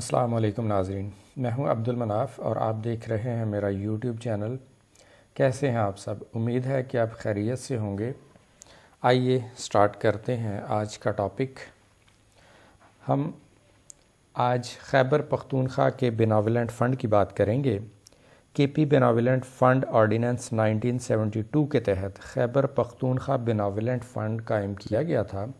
अस्सलाम वालेकुम नाजरीन मैं हूं अब्दुल मनाफ और आप देख रहे हैं मेरा यूट्यूब चैनल कैसे हैं आप सब उम्मीद है कि आप खैरियत से होंगे आइए स्टार्ट करते हैं आज का टॉपिक हम आज खैबर पख्तूनख्वा के बेनाविलेंट फ़ंड की बात करेंगे के पी बेनाविलेंट फ़ंड सेवेंटी 1972 के तहत खैबर पख्तूनख्वा बेनाविलेंट फ़ंड कायम किया गया था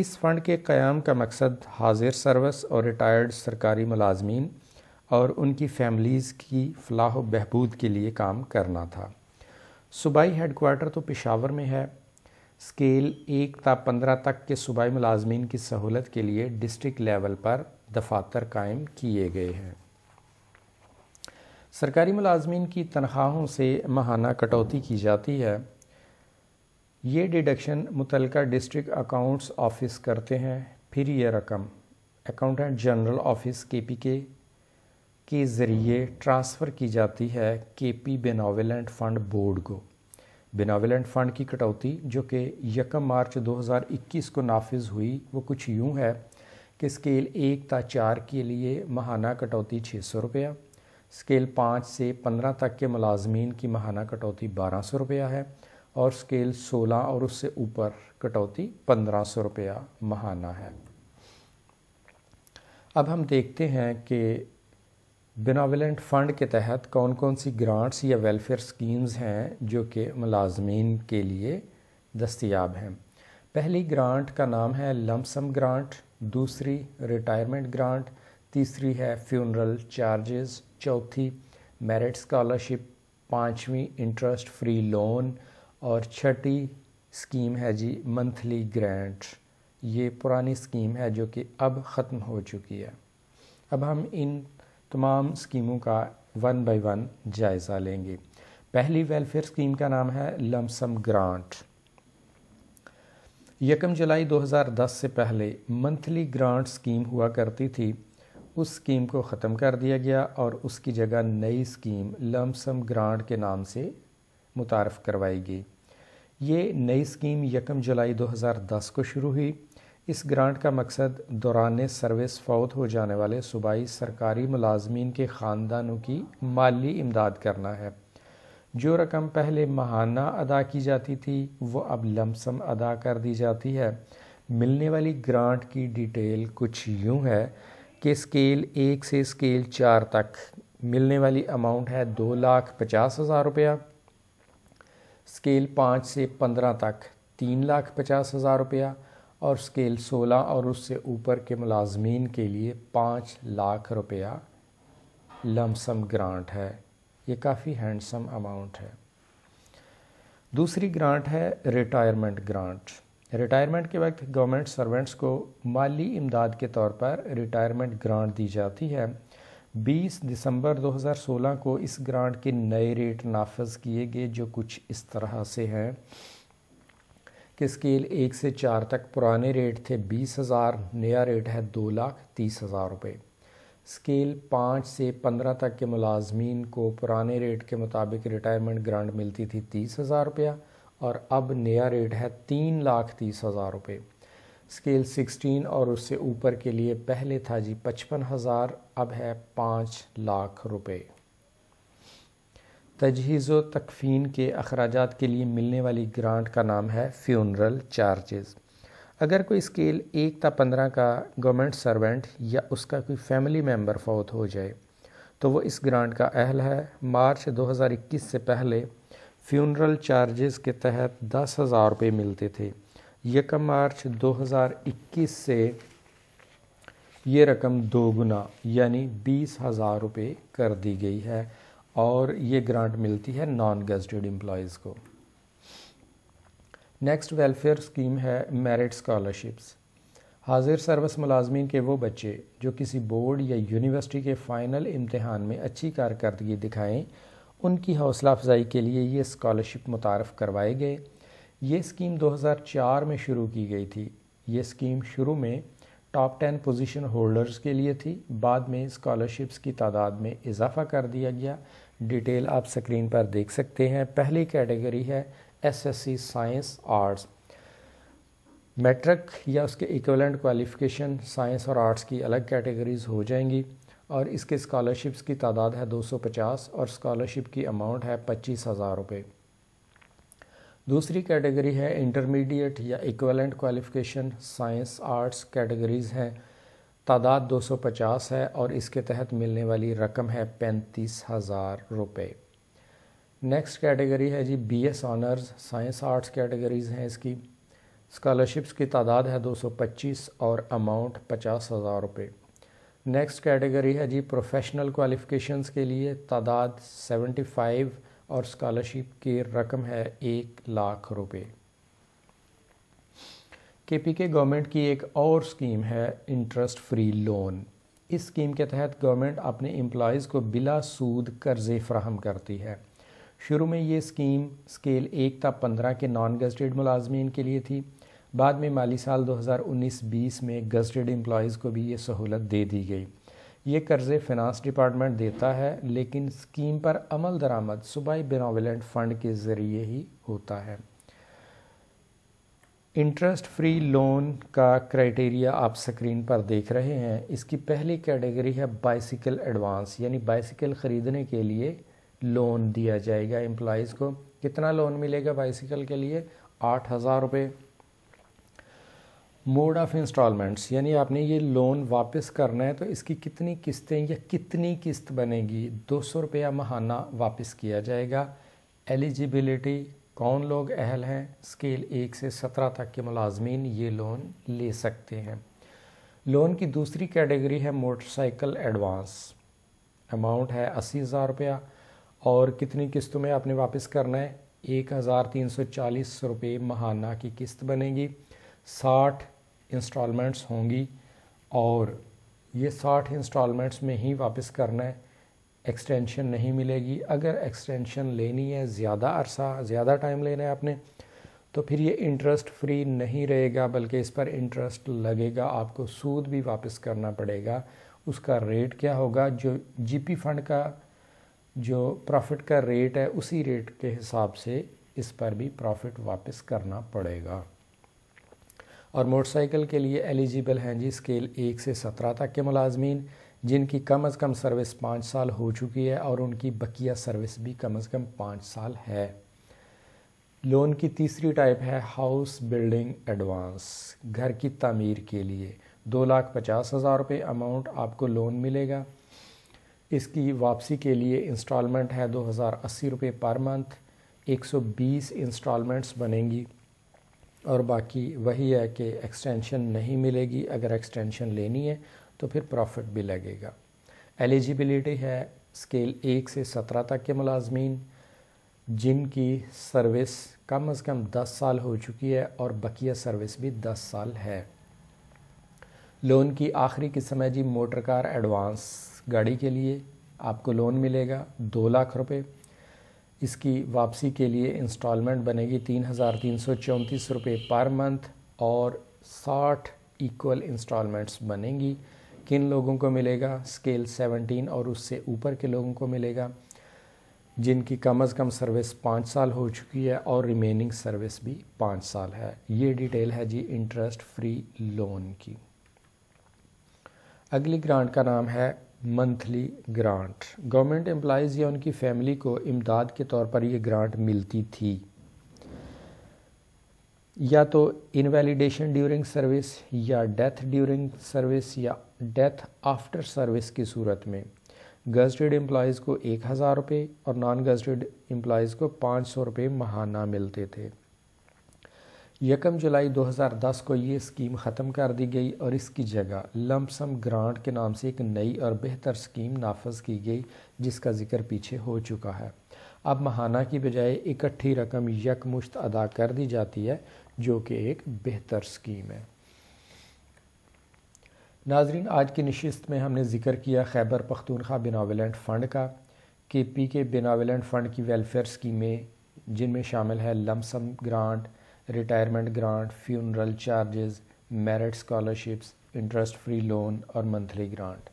इस फंड के क़्याम का मकसद हाजिर सर्विस और रिटायर्ड सरकारी मुलाजमीन और उनकी फैमिलीज़ की फलाह बहबूद के लिए काम करना था सूबाई हेडकोार्टर तो पेशावर में है स्केल एक ता पंद्रह तक के सूबाई मुलाजमीन की सहूलत के लिए डिस्ट्रिक्ट लेवल पर दफातर कायम किए गए हैं सरकारी मुलाजमीन की तनख्वाहों से महाना कटौती की जाती है ये डिडक्शन मुतल डिस्ट्रिक्ट अकाउंट्स ऑफिस करते हैं फिर ये रकम अकाउंटेंट जनरल ऑफिस के पी के के ज़रिए ट्रांसफ़र की जाती है के पी बेनावेलेंट फ़ंड बोर्ड को बेनावेलेंट फ़ंड की कटौती जो कि यकम मार्च 2021 को नाफिज हुई वो कुछ यूँ है कि स्केल एक ता चार के लिए महाना कटौती छः सौ रुपया स्केल पाँच से पंद्रह तक के मुलाजमीन की महाना कटौती बारह सौ रुपया है और स्केल 16 और उससे ऊपर कटौती पंद्रह सौ रुपया महाना है अब हम देखते हैं कि बिनाविलेंट फ़ंड के तहत कौन कौन सी ग्रांट्स या वेलफेयर स्कीम्स हैं जो कि मुलाजमीन के लिए दस्तियाब हैं पहली ग्रांट का नाम है लमसम ग्रांट दूसरी रिटायरमेंट ग्रांट तीसरी है फ्यूनरल चार्जेस चौथी मेरिट स्कॉलरशिप पांचवी इंटरेस्ट फ्री लोन और छठी स्कीम है जी मंथली ग्रांट ये पुरानी स्कीम है जो कि अब ख़त्म हो चुकी है अब हम इन तमाम स्कीमों का वन बाय वन जायज़ा लेंगे पहली वेलफेयर स्कीम का नाम है लमसम ग्रांट यकम जुलाई 2010 से पहले मंथली ग्रांट स्कीम हुआ करती थी उस स्कीम को ख़त्म कर दिया गया और उसकी जगह नई स्कीम लमसम ग्रांट के नाम से मुतारफ़ करवाई गई ये नई स्कीम यकम जुलाई 2010 को शुरू हुई इस ग्रांट का मकसद दौरान सर्विस फौत हो जाने वाले सूबाई सरकारी मुलाजमीन के ख़ानदानों की माली इमदाद करना है जो रकम पहले माहाना अदा की जाती थी वो अब लमसम अदा कर दी जाती है मिलने वाली ग्रांट की डिटेल कुछ यूं है कि स्केल एक से स्केल चार तक मिलने वाली अमाउंट है दो लाख पचास हज़ार रुपया स्केल पाँच से पंद्रह तक तीन लाख पचास हज़ार रुपया और स्केल सोलह और उससे ऊपर के मुलाजमीन के लिए पाँच लाख रुपया लमसम ग्रांट है ये काफ़ी हैंडसम अमाउंट है दूसरी ग्रांट है रिटायरमेंट ग्रांट रिटायरमेंट के वक्त गवर्नमेंट सर्वेंट्स को माली इमदाद के तौर पर रिटायरमेंट ग्रांट दी जाती है 20 दिसंबर 2016 को इस ग्रांट के नए रेट नाफज किए गए जो कुछ इस तरह से हैं कि स्केल एक से चार तक पुराने रेट थे बीस हज़ार नया रेट है दो लाख तीस हज़ार रुपये स्केल पाँच से पंद्रह तक के मुलाजमीन को पुराने रेट के मुताबिक रिटायरमेंट ग्रांट मिलती थी तीस हज़ार रुपया और अब नया रेट है तीन लाख तीस हज़ार रुपये स्केल 16 और उससे ऊपर के लिए पहले था जी पचपन हज़ार अब है पाँच लाख रुपए तजहीज़ व तकफ़ीन के अखराज के लिए मिलने वाली ग्रांट का नाम है फ्यूनरल चार्जेस अगर कोई स्केल एक ता पंद्रह का गवर्नमेंट सर्वेंट या उसका कोई फैमिली मेम्बर फौत हो जाए तो वो इस ग्रांट का अहल है मार्च 2021 से पहले फ्यूनरल चार्जेस के तहत दस हज़ार रुपये मिलते थे यकम मार्च 2021 से ये रकम दोगुना यानी बीस हज़ार रुपये कर दी गई है और ये ग्रांट मिलती है नॉन गजटेड एम्प्लॉयज़ को नेक्स्ट वेलफेयर स्कीम है मेरिट स्कॉलरशिप्स हाजिर सर्विस मुलाजमीन के वो बच्चे जो किसी बोर्ड या यूनिवर्सिटी के फ़ाइनल इम्तहान में अच्छी कारकर्दगी दिखाएं उनकी हौसला अफजाई के लिए ये स्कॉलरशिप मुतारफ़ करवाए गए ये स्कीम 2004 में शुरू की गई थी ये स्कीम शुरू में टॉप टेन पोजीशन होल्डर्स के लिए थी बाद में स्कॉलरशिप्स की तादाद में इजाफा कर दिया गया डिटेल आप स्क्रीन पर देख सकते हैं पहली कैटेगरी है एसएससी साइंस आर्ट्स मैट्रिक या उसके इक्वलेंट क्वालिफिकेशन साइंस और आर्ट्स की अलग कैटेगरीज हो जाएंगी और इसके स्कॉलरशिप्स की तादाद है 250 और स्कॉलरशिप की अमाउंट है पच्चीस हज़ार रुपये दूसरी कैटेगरी है इंटरमीडिएट या equivalent qualification science arts categories हैं तादाद 250 है और इसके तहत मिलने वाली रकम है पैंतीस हज़ार रुपये नेक्स्ट कैटेगरी है G B S honours science arts categories हैं इसकी स्कॉलरशिप्स की तादाद है 225 और अमाउंट पचास हज़ार रुपये नेक्स्ट कैटेगरी है जी प्रोफेशनल क्वालिफ़िकेशंस के लिए तादाद 75 और स्कॉलरशिप की रकम है एक लाख रुपए के पी के गवर्नमेंट की एक और स्कीम है इंटरेस्ट फ्री लोन इस स्कीम के तहत गवर्नमेंट अपने एम्प्लॉज को बिला सूद कर्जे फ्राहम करती है शुरू में ये स्कीम स्केल एक था पंद्रह के नॉन गजटेड मुलाजमीन के लिए थी बाद में माली साल 2019-20 में गजटेड एम्प्लॉयज़ को भी ये सहूलत दे दी गई ये कर्ज़े फिनांस डिपार्टमेंट देता है लेकिन स्कीम पर अमल दरामद सूबाई बेनोवेलेंट फ़ंड के ज़रिए ही होता है इंटरेस्ट फ्री लोन का क्राइटेरिया आप स्क्रीन पर देख रहे हैं इसकी पहली कैटेगरी है बाइसिकल एडवांस यानी बाइसिकल ख़रीदने के लिए लोन दिया जाएगा एम्प्लॉज़ को कितना लोन मिलेगा बाइसिकल के लिए आठ हज़ार रुपये मोड ऑफ़ इंस्टॉलमेंट्स यानी आपने ये लोन वापस करना है तो इसकी कितनी किस्तें या कितनी किस्त बनेगी दो सौ रुपया महाना वापस किया जाएगा एलिजिबिलिटी कौन लोग अहल हैं स्केल एक से सत्रह तक के मुलाजमीन ये लोन ले सकते हैं लोन की दूसरी कैटेगरी है मोटरसाइकिल एडवांस अमाउंट है अस्सी हज़ार रुपया और कितनी किस्तों में आपने वापस करना है एक हज़ार तीन सौ चालीस रुपये महाना की किस्त बनेगी साठ इंस्टॉलमेंट्स होंगी और ये साठ इंस्टॉलमेंट्स में ही वापस करना है एक्सटेंशन नहीं मिलेगी अगर एक्सटेंशन लेनी है ज़्यादा अरसा ज़्यादा टाइम लेना है आपने तो फिर ये इंटरेस्ट फ्री नहीं रहेगा बल्कि इस पर इंटरेस्ट लगेगा आपको सूद भी वापस करना पड़ेगा उसका रेट क्या होगा जो जीपी फंड का जो प्रॉफिट का रेट है उसी रेट के हिसाब से इस पर भी प्रॉफिट वापस करना पड़ेगा और मोटरसाइकिल के लिए एलिजिबल हैं जी स्केल एक से सत्रह तक के मुलाजमीन जिनकी कम अज़ कम सर्विस पाँच साल हो चुकी है और उनकी बकिया सर्विस भी कम अज़ कम पाँच साल है लोन की तीसरी टाइप है हाउस बिल्डिंग एडवांस घर की तमीर के लिए दो लाख पचास हज़ार रुपये अमाउंट आपको लोन मिलेगा इसकी वापसी के लिए इंस्टॉलमेंट है दो हज़ार अस्सी रुपये पर मंथ एक सौ बीस इंस्टॉलमेंट्स बनेंगी और बाकी वही है कि एक्सटेंशन नहीं मिलेगी अगर एक्सटेंशन लेनी है तो फिर प्रॉफिट भी लगेगा एलिजिबिलिटी है स्केल एक से सत्रह तक के मुलाजमीन जिनकी सर्विस कम अज़ कम दस साल हो चुकी है और बकिया सर्विस भी दस साल है लोन की आखिरी किस्म है जी मोटर कार एडवांस गाड़ी के लिए आपको लोन मिलेगा दो लाख रुपए इसकी वापसी के लिए इंस्टॉलमेंट बनेगी तीन हज़ार तीन सौ चौंतीस रुपये पर मंथ और साठ इक्वल इंस्टॉलमेंट्स बनेंगी किन लोगों को मिलेगा स्केल सेवनटीन और उससे ऊपर के लोगों को मिलेगा जिनकी कम अज़ कम सर्विस पाँच साल हो चुकी है और रिमेनिंग सर्विस भी पाँच साल है ये डिटेल है जी इंटरेस्ट फ्री लोन की अगली ग्रांट का नाम है मंथली ग्रांट गवर्नमेंट एम्प्लॉज़ या उनकी फैमिली को इमदाद के तौर पर ये ग्रांट मिलती थी या तो इनवैलिडेशन ड्यूरिंग सर्विस या डेथ ड्यूरिंग सर्विस या डेथ आफ्टर सर्विस की सूरत में गजटेड एम्प्लॉयज़ को एक हज़ार रुपये और नॉन गजटेड एम्प्लॉयज़ को पाँच सौ रुपये महाना मिलते थे यकम जुलाई 2010 को ये स्कीम ख़त्म कर दी गई और इसकी जगह लमसम ग्रांट के नाम से एक नई और बेहतर स्कीम नाफज की गई जिसका जिक्र पीछे हो चुका है अब महाना की बजाय इकट्ठी रकम यकमुश्त अदा कर दी जाती है जो कि एक बेहतर स्कीम है नाजरीन आज की नशस्त में हमने जिक्र किया खैबर पख्तूनखा बिनावलेंट फ़ंड का के पी के बिनावलेंट फ़ंड की वेलफेयर स्कीमें जिनमें शामिल है lump sum grant retirement grant funeral charges merit scholarships interest free loan और मंथली ग्रांट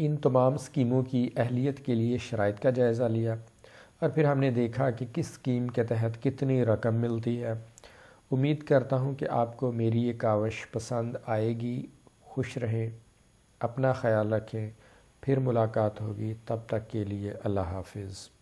इन तमाम स्कीमों की अहलियत के लिए शराइ का जायज़ा लिया और फिर हमने देखा कि किस स्कीम के तहत कितनी रकम मिलती है उम्मीद करता हूँ कि आपको मेरी ये कावश पसंद आएगी खुश रहें अपना ख्याल रखें फिर मुलाकात होगी तब तक के लिए अल्लाह हाफिज़